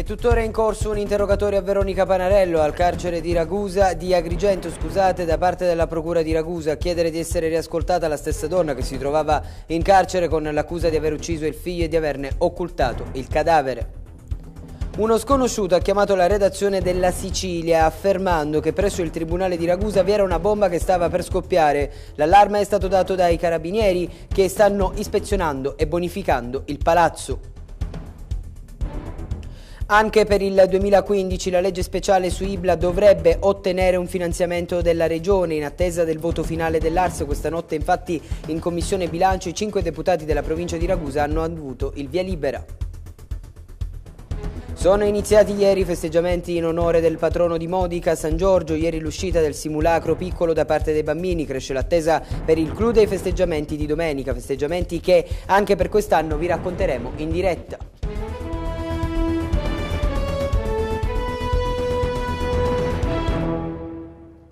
È tuttora in corso un interrogatorio a Veronica Panarello al carcere di Ragusa, di Agrigento, scusate, da parte della procura di Ragusa a chiedere di essere riascoltata la stessa donna che si trovava in carcere con l'accusa di aver ucciso il figlio e di averne occultato il cadavere. Uno sconosciuto ha chiamato la redazione della Sicilia affermando che presso il tribunale di Ragusa vi era una bomba che stava per scoppiare. L'allarme è stato dato dai carabinieri che stanno ispezionando e bonificando il palazzo. Anche per il 2015 la legge speciale su Ibla dovrebbe ottenere un finanziamento della Regione in attesa del voto finale dell'Ars. Questa notte infatti in Commissione Bilancio i cinque deputati della provincia di Ragusa hanno avuto il via libera. Sono iniziati ieri i festeggiamenti in onore del patrono di Modica, San Giorgio, ieri l'uscita del simulacro piccolo da parte dei bambini, cresce l'attesa per il clou dei festeggiamenti di domenica, festeggiamenti che anche per quest'anno vi racconteremo in diretta.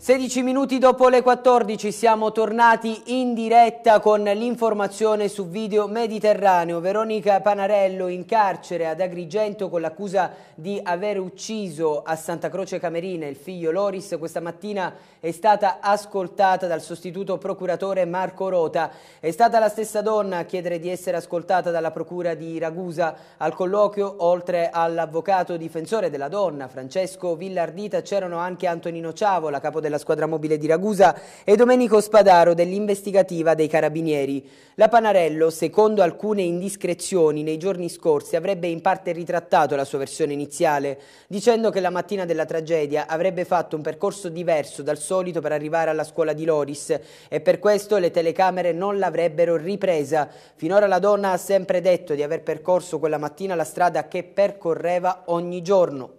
16 minuti dopo le 14 siamo tornati in diretta con l'informazione su video mediterraneo. Veronica Panarello in carcere ad Agrigento con l'accusa di aver ucciso a Santa Croce Camerina il figlio Loris. Questa mattina è stata ascoltata dal sostituto procuratore Marco Rota. È stata la stessa donna a chiedere di essere ascoltata dalla procura di Ragusa al colloquio, oltre all'avvocato difensore della donna Francesco Villardita c'erano anche Antonino Ciavo, la capo della della squadra mobile di Ragusa e Domenico Spadaro dell'investigativa dei Carabinieri. La Panarello, secondo alcune indiscrezioni nei giorni scorsi, avrebbe in parte ritrattato la sua versione iniziale, dicendo che la mattina della tragedia avrebbe fatto un percorso diverso dal solito per arrivare alla scuola di Loris e per questo le telecamere non l'avrebbero ripresa. Finora la donna ha sempre detto di aver percorso quella mattina la strada che percorreva ogni giorno,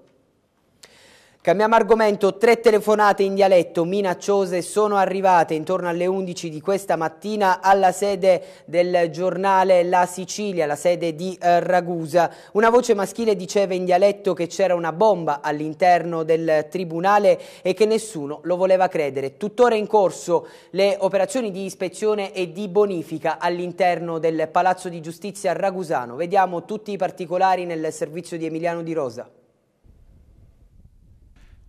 Cambiamo argomento, tre telefonate in dialetto minacciose sono arrivate intorno alle 11 di questa mattina alla sede del giornale La Sicilia, la sede di eh, Ragusa. Una voce maschile diceva in dialetto che c'era una bomba all'interno del tribunale e che nessuno lo voleva credere. Tuttora in corso le operazioni di ispezione e di bonifica all'interno del Palazzo di Giustizia Ragusano. Vediamo tutti i particolari nel servizio di Emiliano Di Rosa.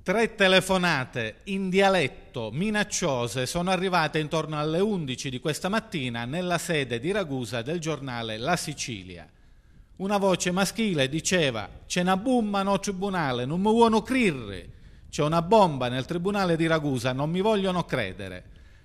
Tre telefonate in dialetto minacciose sono arrivate intorno alle 11 di questa mattina nella sede di Ragusa del giornale La Sicilia. Una voce maschile diceva «C'è una bomba no tribunale, non mi vogliono crirri! C'è una bomba nel tribunale di Ragusa, non mi vogliono credere!»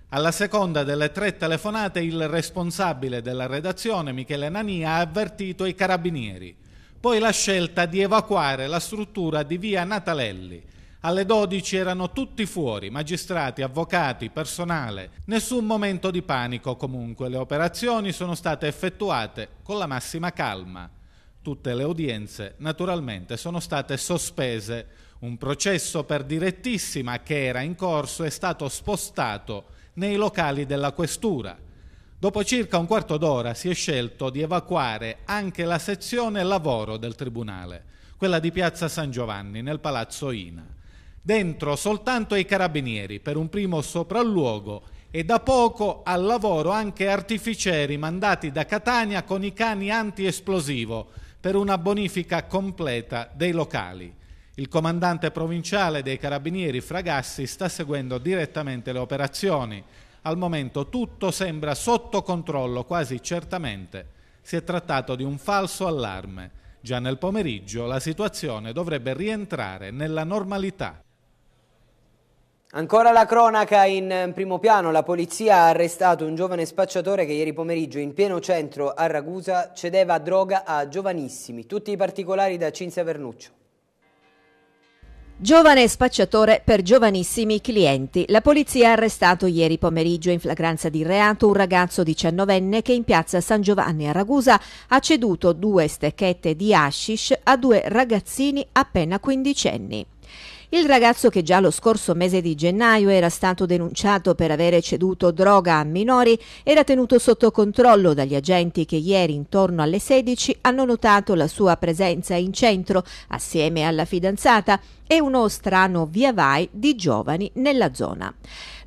Alla seconda delle tre telefonate il responsabile della redazione, Michele Nania, ha avvertito i carabinieri. Poi la scelta di evacuare la struttura di via Natalelli – alle 12 erano tutti fuori, magistrati, avvocati, personale. Nessun momento di panico comunque, le operazioni sono state effettuate con la massima calma. Tutte le udienze naturalmente sono state sospese. Un processo per direttissima che era in corso è stato spostato nei locali della questura. Dopo circa un quarto d'ora si è scelto di evacuare anche la sezione lavoro del Tribunale, quella di Piazza San Giovanni nel Palazzo Ina dentro soltanto i carabinieri per un primo sopralluogo e da poco al lavoro anche artificieri mandati da Catania con i cani antiesplosivo per una bonifica completa dei locali. Il comandante provinciale dei carabinieri Fragassi sta seguendo direttamente le operazioni. Al momento tutto sembra sotto controllo, quasi certamente si è trattato di un falso allarme. Già nel pomeriggio la situazione dovrebbe rientrare nella normalità. Ancora la cronaca in eh, primo piano, la polizia ha arrestato un giovane spacciatore che ieri pomeriggio in pieno centro a Ragusa cedeva droga a giovanissimi. Tutti i particolari da Cinzia Vernuccio. Giovane spacciatore per giovanissimi clienti. La polizia ha arrestato ieri pomeriggio in flagranza di reato un ragazzo diciannovenne che in piazza San Giovanni a Ragusa ha ceduto due stecchette di hashish a due ragazzini appena quindicenni. Il ragazzo che già lo scorso mese di gennaio era stato denunciato per avere ceduto droga a minori era tenuto sotto controllo dagli agenti che ieri intorno alle 16 hanno notato la sua presenza in centro assieme alla fidanzata e uno strano via vai di giovani nella zona.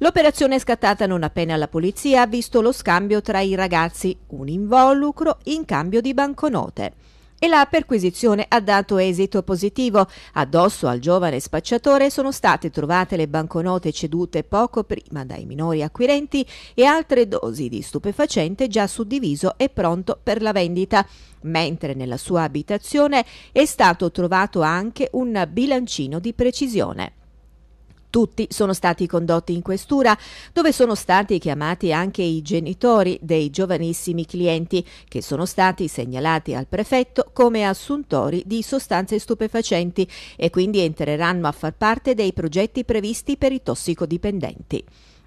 L'operazione è scattata non appena la polizia ha visto lo scambio tra i ragazzi, un involucro in cambio di banconote e la perquisizione ha dato esito positivo. Addosso al giovane spacciatore sono state trovate le banconote cedute poco prima dai minori acquirenti e altre dosi di stupefacente già suddiviso e pronto per la vendita, mentre nella sua abitazione è stato trovato anche un bilancino di precisione. Tutti sono stati condotti in questura, dove sono stati chiamati anche i genitori dei giovanissimi clienti, che sono stati segnalati al prefetto come assuntori di sostanze stupefacenti e quindi entreranno a far parte dei progetti previsti per i tossicodipendenti.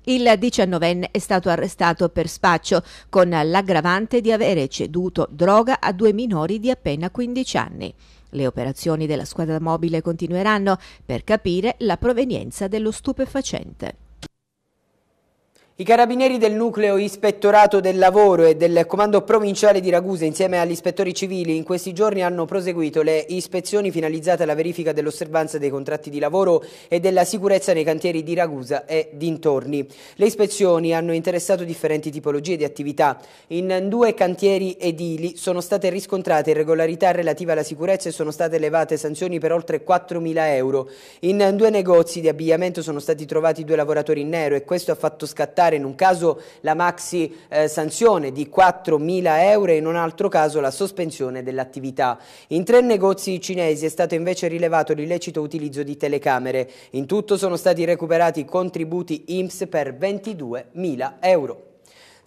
Il 19enne è stato arrestato per spaccio con l'aggravante di avere ceduto droga a due minori di appena 15 anni. Le operazioni della squadra mobile continueranno per capire la provenienza dello stupefacente. I carabinieri del nucleo ispettorato del lavoro e del comando provinciale di Ragusa insieme agli ispettori civili in questi giorni hanno proseguito le ispezioni finalizzate alla verifica dell'osservanza dei contratti di lavoro e della sicurezza nei cantieri di Ragusa e dintorni. Le ispezioni hanno interessato differenti tipologie di attività. In due cantieri edili sono state riscontrate irregolarità relative alla sicurezza e sono state elevate sanzioni per oltre 4.000 euro. In due negozi di abbigliamento sono stati trovati due lavoratori in nero e questo ha fatto scattare applicare in un caso la maxi eh, sanzione di 4.000 euro e in un altro caso la sospensione dell'attività. In tre negozi cinesi è stato invece rilevato l'illecito utilizzo di telecamere. In tutto sono stati recuperati contributi IMSS per 22.000 euro.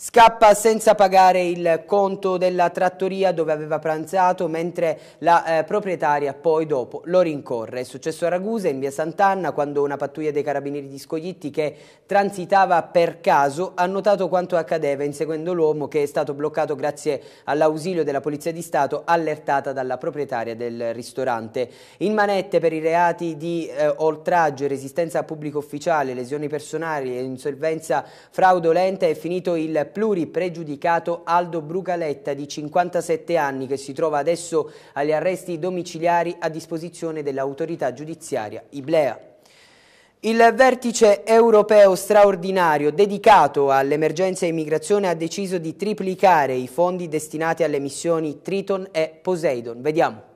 Scappa senza pagare il conto della trattoria dove aveva pranzato, mentre la eh, proprietaria poi dopo lo rincorre. È successo a Ragusa, in via Sant'Anna, quando una pattuglia dei carabinieri di Scoglitti che transitava per caso ha notato quanto accadeva, inseguendo l'uomo che è stato bloccato grazie all'ausilio della Polizia di Stato allertata dalla proprietaria del ristorante. In manette per i reati di eh, oltraggio resistenza a pubblico ufficiale, lesioni personali e insolvenza fraudolenta è finito il pluripregiudicato Aldo Brugaletta di 57 anni che si trova adesso agli arresti domiciliari a disposizione dell'autorità giudiziaria Iblea. Il vertice europeo straordinario dedicato all'emergenza immigrazione ha deciso di triplicare i fondi destinati alle missioni Triton e Poseidon. Vediamo.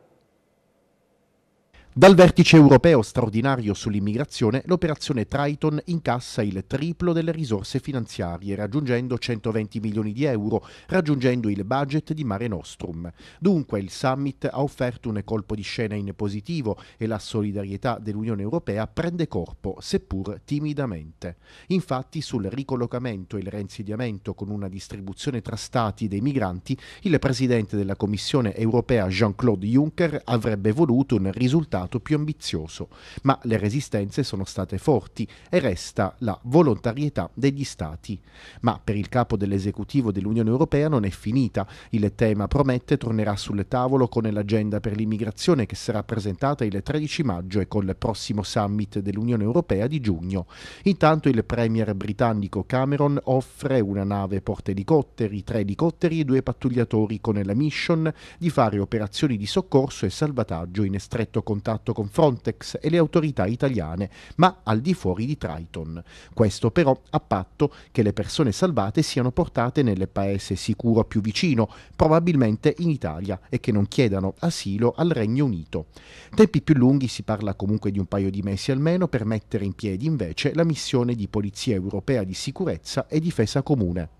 Dal vertice europeo straordinario sull'immigrazione, l'operazione Triton incassa il triplo delle risorse finanziarie, raggiungendo 120 milioni di euro, raggiungendo il budget di Mare Nostrum. Dunque il summit ha offerto un colpo di scena in positivo e la solidarietà dell'Unione Europea prende corpo, seppur timidamente. Infatti sul ricollocamento e il reinsediamento con una distribuzione tra stati dei migranti, il Presidente della Commissione Europea Jean-Claude Juncker avrebbe voluto un risultato stato più ambizioso, ma le resistenze sono state forti e resta la volontarietà degli Stati. Ma per il capo dell'esecutivo dell'Unione Europea non è finita. Il tema promette tornerà sul tavolo con l'agenda per l'immigrazione che sarà presentata il 13 maggio e col prossimo summit dell'Unione Europea di giugno. Intanto il premier britannico Cameron offre una nave portaelicotteri, tre elicotteri e due pattugliatori con la mission di fare operazioni di soccorso e salvataggio in stretto contatto contratto con Frontex e le autorità italiane, ma al di fuori di Triton. Questo però a patto che le persone salvate siano portate nel paese sicuro più vicino, probabilmente in Italia, e che non chiedano asilo al Regno Unito. Tempi più lunghi si parla comunque di un paio di mesi almeno per mettere in piedi invece la missione di Polizia Europea di Sicurezza e Difesa Comune.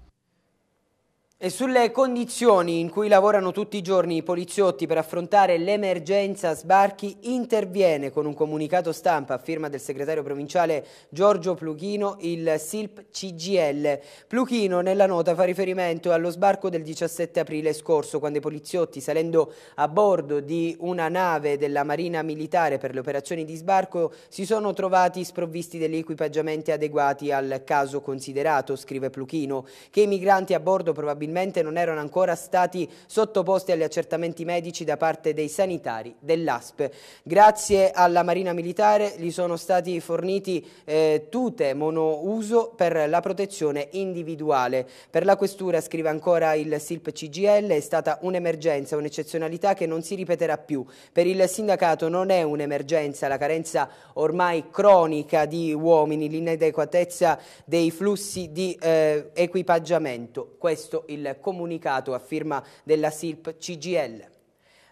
E sulle condizioni in cui lavorano tutti i giorni i poliziotti per affrontare l'emergenza sbarchi interviene con un comunicato stampa a firma del segretario provinciale Giorgio Pluchino il SILP CGL. Pluchino nella nota fa riferimento allo sbarco del 17 aprile scorso quando i poliziotti salendo a bordo di una nave della Marina Militare per le operazioni di sbarco si sono trovati sprovvisti degli equipaggiamenti adeguati al caso considerato, scrive Pluchino, che i migranti a bordo probabilmente probabilmente non erano ancora stati sottoposti agli accertamenti medici da parte dei sanitari dell'ASP. Grazie alla Marina Militare gli sono stati forniti eh, tute monouso per la protezione individuale. Per la questura, scrive ancora il SILP CGL, è stata un'emergenza, un'eccezionalità che non si ripeterà più. Per il sindacato non è un'emergenza, la carenza ormai cronica di uomini, l'inadeguatezza dei flussi di eh, equipaggiamento. Questo il il comunicato a firma della SILP CGL.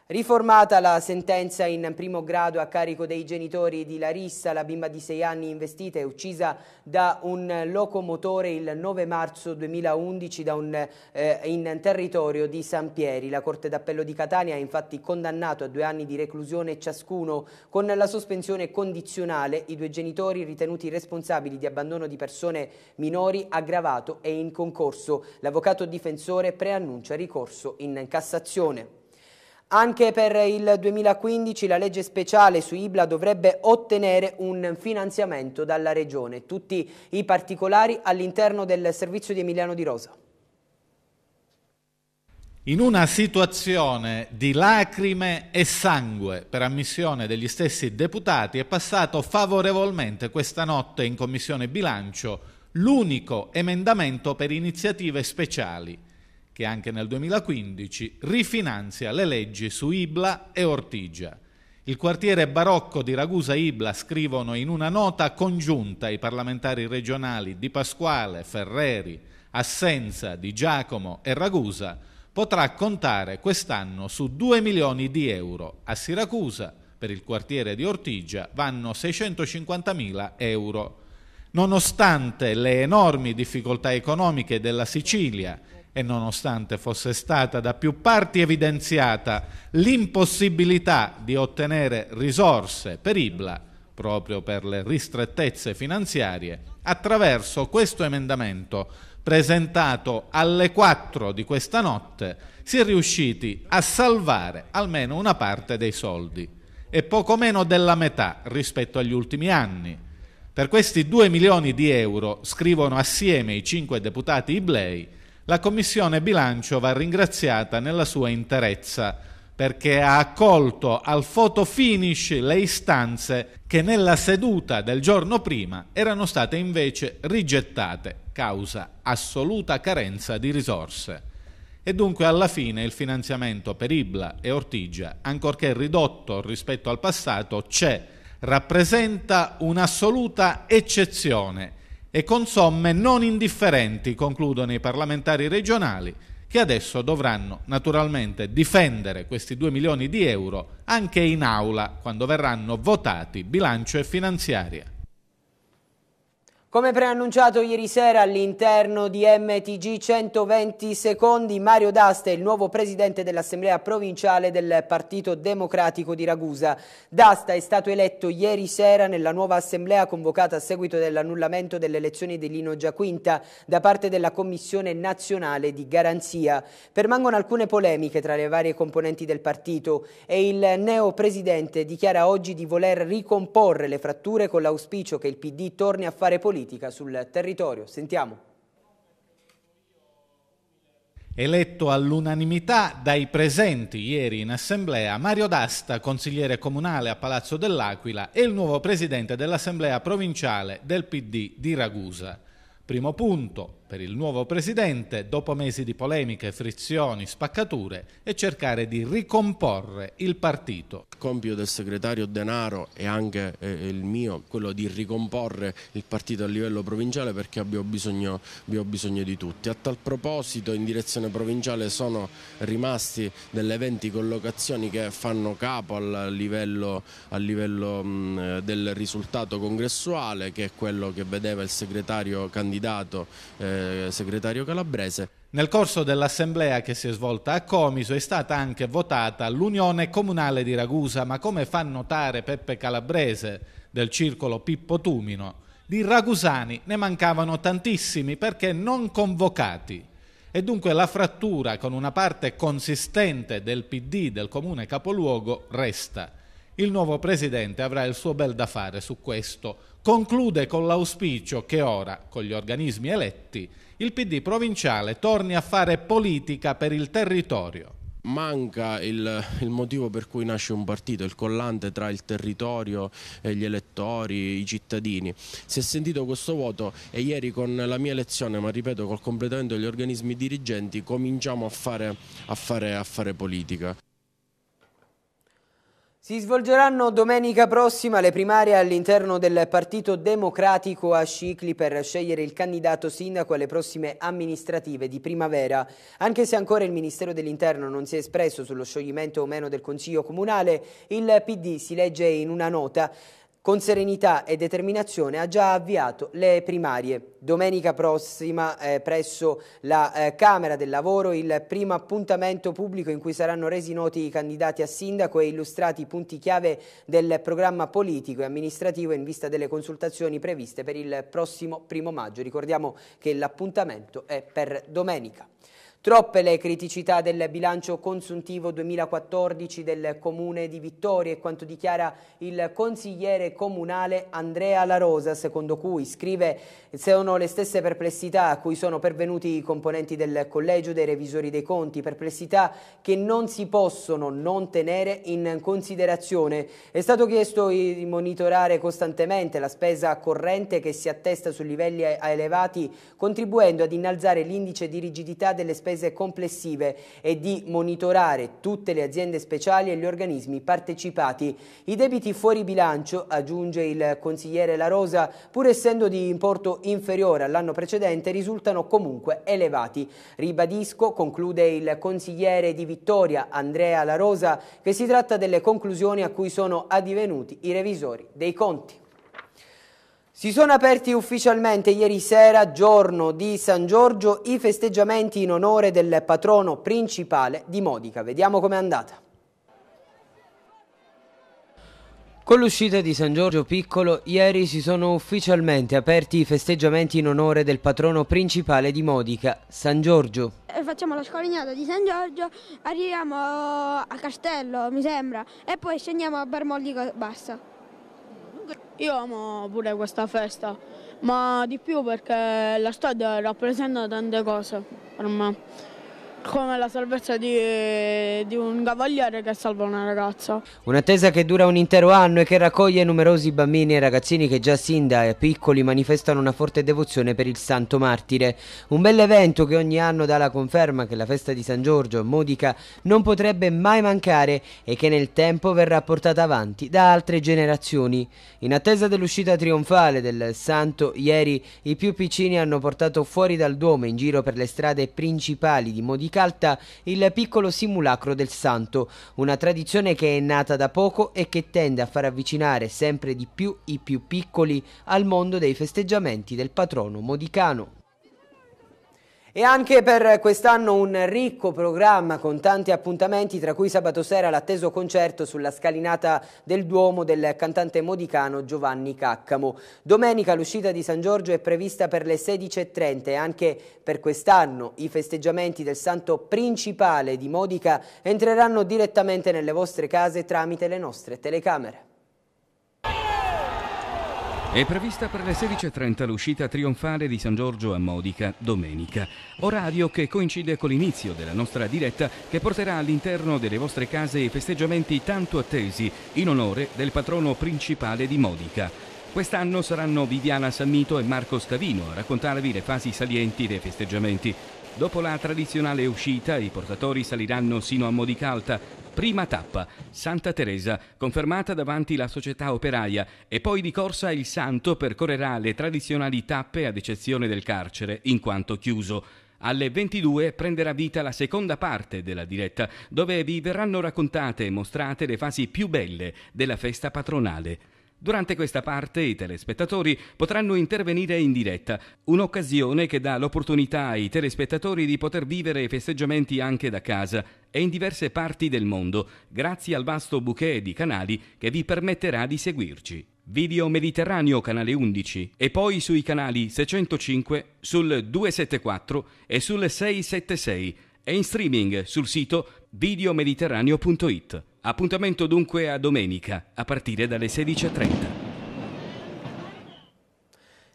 Riformata la sentenza in primo grado a carico dei genitori di Larissa, la bimba di sei anni investita e uccisa da un locomotore il 9 marzo 2011 un, eh, in territorio di San Pieri. La Corte d'Appello di Catania ha infatti condannato a due anni di reclusione ciascuno con la sospensione condizionale i due genitori ritenuti responsabili di abbandono di persone minori aggravato e in concorso. L'avvocato difensore preannuncia ricorso in Cassazione. Anche per il 2015 la legge speciale su Ibla dovrebbe ottenere un finanziamento dalla Regione. Tutti i particolari all'interno del servizio di Emiliano Di Rosa. In una situazione di lacrime e sangue per ammissione degli stessi deputati è passato favorevolmente questa notte in Commissione Bilancio l'unico emendamento per iniziative speciali che anche nel 2015 rifinanzia le leggi su Ibla e Ortigia. Il quartiere barocco di Ragusa Ibla, scrivono in una nota congiunta i parlamentari regionali Di Pasquale, Ferreri, Assenza, Di Giacomo e Ragusa, potrà contare quest'anno su 2 milioni di euro. A Siracusa, per il quartiere di Ortigia, vanno 650 mila euro. Nonostante le enormi difficoltà economiche della Sicilia e nonostante fosse stata da più parti evidenziata l'impossibilità di ottenere risorse per Ibla, proprio per le ristrettezze finanziarie, attraverso questo emendamento presentato alle 4 di questa notte si è riusciti a salvare almeno una parte dei soldi e poco meno della metà rispetto agli ultimi anni. Per questi 2 milioni di euro scrivono assieme i cinque deputati Iblei la Commissione bilancio va ringraziata nella sua interezza perché ha accolto al photo finish le istanze che nella seduta del giorno prima erano state invece rigettate causa assoluta carenza di risorse. E dunque alla fine il finanziamento per Ibla e Ortigia, ancorché ridotto rispetto al passato, c'è, rappresenta un'assoluta eccezione e con somme non indifferenti, concludono i parlamentari regionali, che adesso dovranno naturalmente difendere questi 2 milioni di euro anche in aula quando verranno votati bilancio e finanziaria. Come preannunciato ieri sera all'interno di MTG 120 secondi, Mario D'Asta è il nuovo presidente dell'Assemblea provinciale del Partito Democratico di Ragusa. D'Asta è stato eletto ieri sera nella nuova assemblea convocata a seguito dell'annullamento delle elezioni di Lino Giaquinta da parte della Commissione Nazionale di Garanzia. Permangono alcune polemiche tra le varie componenti del partito e il neo presidente dichiara oggi di voler ricomporre le fratture con l'auspicio che il PD torni a fare politica politica sul territorio. Sentiamo. Eletto all'unanimità dai presenti ieri in assemblea, Mario D'Asta, consigliere comunale a Palazzo dell'Aquila, è il nuovo presidente dell'assemblea provinciale del PD di Ragusa. Primo punto, per il nuovo presidente, dopo mesi di polemiche, frizioni, spaccature, e cercare di ricomporre il partito. Il compito del segretario Denaro e anche eh, il mio, quello di ricomporre il partito a livello provinciale perché abbiamo bisogno, abbiamo bisogno di tutti. A tal proposito in direzione provinciale sono rimasti delle 20 collocazioni che fanno capo al livello, al livello mh, mm, del risultato congressuale che è quello che vedeva il segretario candidato eh, eh, segretario calabrese. Nel corso dell'assemblea che si è svolta a Comiso è stata anche votata l'Unione Comunale di Ragusa, ma come fa notare Peppe Calabrese del circolo Pippo Tumino, di ragusani ne mancavano tantissimi perché non convocati. E dunque la frattura con una parte consistente del PD del comune capoluogo resta. Il nuovo presidente avrà il suo bel da fare su questo conclude con l'auspicio che ora, con gli organismi eletti, il PD provinciale torni a fare politica per il territorio. Manca il, il, motivo per cui nasce un partito, il collante tra il territorio, gli elettori, i cittadini. Si è sentito questo vuoto e ieri con la mia elezione, ma ripeto col completamento degli organismi dirigenti, cominciamo a fare, a fare, a fare politica. Si svolgeranno domenica prossima le primarie all'interno del Partito Democratico a Scicli per scegliere il candidato sindaco alle prossime amministrative di primavera. Anche se ancora il Ministero dell'Interno non si è espresso sullo scioglimento o meno del Consiglio Comunale, il PD si legge in una nota con serenità e determinazione ha già avviato le primarie. Domenica prossima eh, presso la eh, Camera del Lavoro il primo appuntamento pubblico in cui saranno resi noti i candidati a sindaco e illustrati i punti chiave del programma politico e amministrativo in vista delle consultazioni previste per il prossimo primo maggio. Ricordiamo che l'appuntamento è per domenica. Troppe le criticità del bilancio consuntivo 2014 del comune di Vittoria e quanto dichiara il consigliere comunale Andrea La Rosa, secondo cui, scrive, sono le stesse perplessità a cui sono pervenuti i componenti del collegio dei revisori dei conti, perplessità che non si possono non tenere in considerazione. È stato chiesto di monitorare costantemente la spesa corrente che si attesta su livelli elevati, contribuendo ad innalzare l'indice di rigidità delle spese spese complessive e di monitorare tutte le aziende speciali e gli organismi partecipati. I debiti fuori bilancio, aggiunge il consigliere La Rosa, pur essendo di importo inferiore all'anno precedente, risultano comunque elevati. Ribadisco, conclude il consigliere di Vittoria Andrea La Rosa, che si tratta delle conclusioni a cui sono addivenuti i revisori dei conti. Si sono aperti ufficialmente ieri sera, giorno di San Giorgio, i festeggiamenti in onore del patrono principale di Modica. Vediamo com'è andata. Con l'uscita di San Giorgio Piccolo, ieri si sono ufficialmente aperti i festeggiamenti in onore del patrono principale di Modica, San Giorgio. Eh, facciamo la scolinata di San Giorgio, arriviamo a Castello, mi sembra, e poi scendiamo a Barmoldico Bassa. Io amo pure questa festa, ma di più perché la strada rappresenta tante cose per me come la salvezza di, di un cavaliere che salva una ragazza. Un'attesa che dura un intero anno e che raccoglie numerosi bambini e ragazzini che già sin da piccoli manifestano una forte devozione per il santo martire. Un bel evento che ogni anno dà la conferma che la festa di San Giorgio a Modica non potrebbe mai mancare e che nel tempo verrà portata avanti da altre generazioni. In attesa dell'uscita trionfale del santo, ieri i più piccini hanno portato fuori dal Duomo in giro per le strade principali di Modica scalta il piccolo simulacro del santo, una tradizione che è nata da poco e che tende a far avvicinare sempre di più i più piccoli al mondo dei festeggiamenti del patrono modicano. E anche per quest'anno un ricco programma con tanti appuntamenti, tra cui sabato sera l'atteso concerto sulla scalinata del Duomo del cantante modicano Giovanni Caccamo. Domenica l'uscita di San Giorgio è prevista per le 16.30 e anche per quest'anno i festeggiamenti del santo principale di Modica entreranno direttamente nelle vostre case tramite le nostre telecamere. È prevista per le 16.30 l'uscita trionfale di San Giorgio a Modica domenica, orario che coincide con l'inizio della nostra diretta che porterà all'interno delle vostre case i festeggiamenti tanto attesi in onore del patrono principale di Modica. Quest'anno saranno Viviana Sammito e Marco Scavino a raccontarvi le fasi salienti dei festeggiamenti. Dopo la tradizionale uscita, i portatori saliranno sino a Modicalta, prima tappa, Santa Teresa, confermata davanti la società operaia e poi di corsa il santo percorrerà le tradizionali tappe ad eccezione del carcere, in quanto chiuso. Alle 22 prenderà vita la seconda parte della diretta, dove vi verranno raccontate e mostrate le fasi più belle della festa patronale. Durante questa parte i telespettatori potranno intervenire in diretta, un'occasione che dà l'opportunità ai telespettatori di poter vivere festeggiamenti anche da casa e in diverse parti del mondo, grazie al vasto bouquet di canali che vi permetterà di seguirci. Video Mediterraneo canale 11 e poi sui canali 605, sul 274 e sul 676 e in streaming sul sito videomediterraneo.it. Appuntamento dunque a domenica a partire dalle 16.30.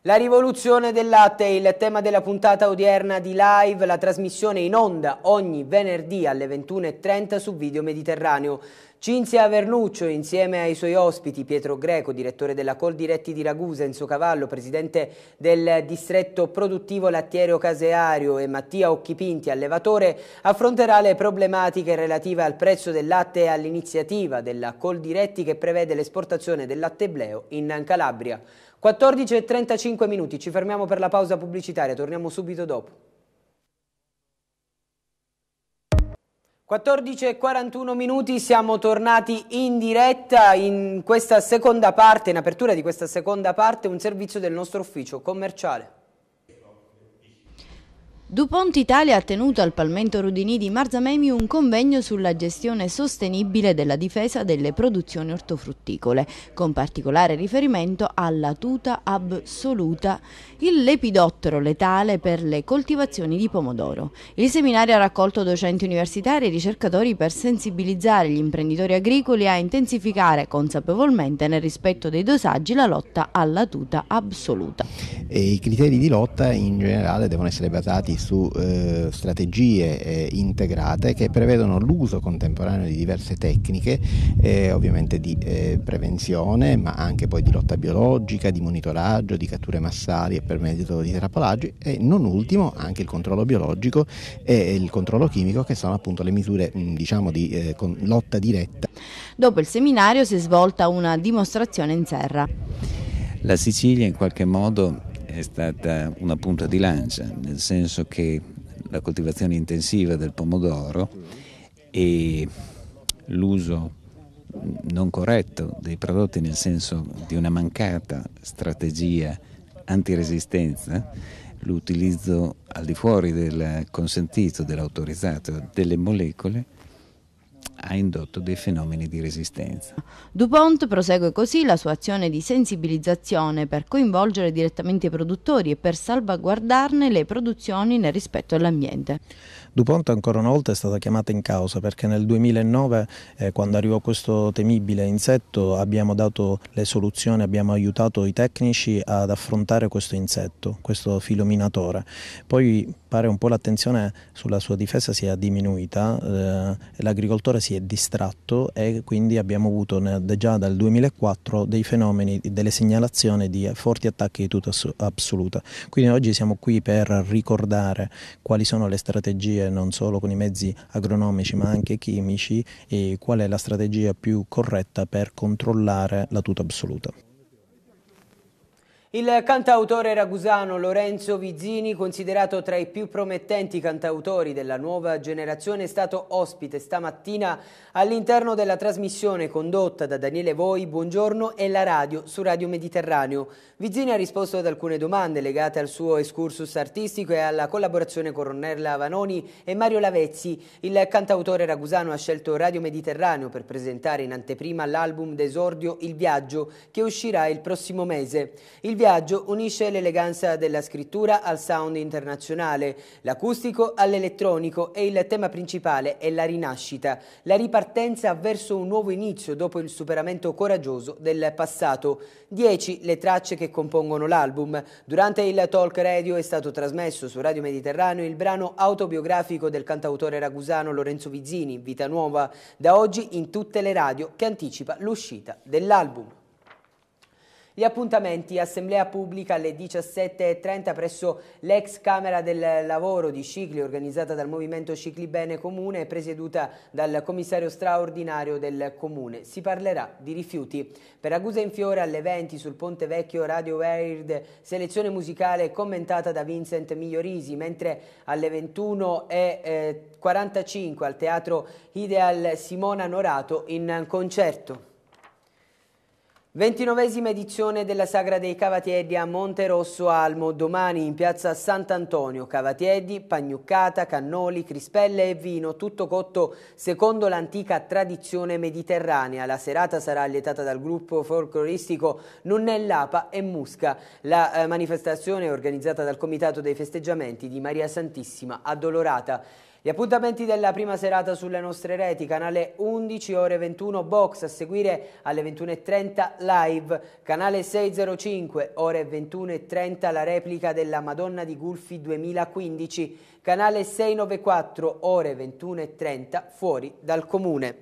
La rivoluzione del latte è il tema della puntata odierna di Live, la trasmissione in onda ogni venerdì alle 21.30 su Video Mediterraneo. Cinzia Vernuccio, insieme ai suoi ospiti, Pietro Greco, direttore della Col Diretti di Ragusa, Enzo Cavallo, presidente del distretto produttivo lattiero caseario e Mattia Occhipinti, allevatore, affronterà le problematiche relative al prezzo del latte e all'iniziativa della Col Diretti che prevede l'esportazione del latte bleo in Calabria. 14 e 35 minuti, ci fermiamo per la pausa pubblicitaria, torniamo subito dopo. 14 e 41 minuti, siamo tornati in diretta in questa seconda parte, in apertura di questa seconda parte, un servizio del nostro ufficio commerciale. DuPont Italia ha tenuto al Palmento Rudini di Marzamemi un convegno sulla gestione sostenibile della difesa delle produzioni ortofrutticole, con particolare riferimento alla tuta absoluta, il lepidottero letale per le coltivazioni di pomodoro. Il seminario ha raccolto docenti universitari e ricercatori per sensibilizzare gli imprenditori agricoli a intensificare consapevolmente nel rispetto dei dosaggi la lotta alla tuta absoluta. E I criteri di lotta in generale devono essere basati su eh, strategie eh, integrate che prevedono l'uso contemporaneo di diverse tecniche, eh, ovviamente di eh, prevenzione, ma anche poi di lotta biologica, di monitoraggio, di catture massali e per mezzo di trappolaggi e non ultimo anche il controllo biologico e il controllo chimico che sono appunto le misure mm, diciamo di eh, lotta diretta. Dopo il seminario si è svolta una dimostrazione in serra. La Sicilia in qualche modo è stata una punta di lancia, nel senso che la coltivazione intensiva del pomodoro e l'uso non corretto dei prodotti nel senso di una mancata strategia antiresistenza, l'utilizzo al di fuori del consentito, dell'autorizzato delle molecole ha indotto dei fenomeni di resistenza. DuPont prosegue così la sua azione di sensibilizzazione per coinvolgere direttamente i produttori e per salvaguardarne le produzioni nel rispetto all'ambiente. DuPont ancora una volta è stata chiamata in causa perché nel 2009 eh, quando arrivò questo temibile insetto abbiamo dato le soluzioni, abbiamo aiutato i tecnici ad affrontare questo insetto, questo filominatore. Poi pare un po' l'attenzione sulla sua difesa sia diminuita, eh, l'agricoltore si è distratto e quindi abbiamo avuto già dal 2004 dei fenomeni, delle segnalazioni di forti attacchi di tuta assoluta. Quindi oggi siamo qui per ricordare quali sono le strategie strategie non solo con i mezzi agronomici ma anche chimici e qual è la strategia più corretta per controllare la tuta assoluta. Il cantautore ragusano Lorenzo Vizzini, considerato tra i più promettenti cantautori della nuova generazione, è stato ospite stamattina all'interno della trasmissione condotta da Daniele Voi, Buongiorno e la radio su Radio Mediterraneo. Vizzini ha risposto ad alcune domande legate al suo excursus artistico e alla collaborazione con Ronella Vanoni e Mario Lavezzi. Il cantautore ragusano ha scelto Radio Mediterraneo per presentare in anteprima l'album d'esordio Il Viaggio che uscirà il prossimo mese. Il viaggio unisce l'eleganza della scrittura al sound internazionale, l'acustico all'elettronico e il tema principale è la rinascita, la ripartenza verso un nuovo inizio dopo il superamento coraggioso del passato. Dieci le tracce che compongono l'album. Durante il talk radio è stato trasmesso su Radio Mediterraneo il brano autobiografico del cantautore ragusano Lorenzo Vizzini, Vita Nuova, da oggi in tutte le radio che anticipa l'uscita dell'album. Gli appuntamenti assemblea pubblica alle 17.30 presso l'ex Camera del Lavoro di Cicli organizzata dal Movimento Cicli Bene Comune e presieduta dal commissario straordinario del Comune. Si parlerà di rifiuti. Per Agusa in Fiore alle 20 sul Ponte Vecchio Radio Weird selezione musicale commentata da Vincent Migliorisi mentre alle 21.45 al Teatro Ideal Simona Norato in concerto. 29esima edizione della Sagra dei Cavatieddi a Monte Rosso Almo, domani in piazza Sant'Antonio, Cavatieddi, pagnuccata, cannoli, crispelle e vino, tutto cotto secondo l'antica tradizione mediterranea. La serata sarà allietata dal gruppo folcloristico Nunnellapa e Musca. La eh, manifestazione è organizzata dal Comitato dei Festeggiamenti di Maria Santissima Addolorata. Gli appuntamenti della prima serata sulle nostre reti, canale 11 ore 21 box, a seguire alle 21.30 live, canale 605 ore 21.30 la replica della Madonna di Gulfi 2015, canale 694 ore 21.30 fuori dal comune.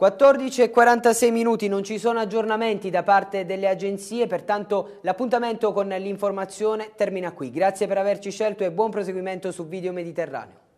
14.46 minuti, non ci sono aggiornamenti da parte delle agenzie, pertanto l'appuntamento con l'informazione termina qui. Grazie per averci scelto e buon proseguimento su Video Mediterraneo.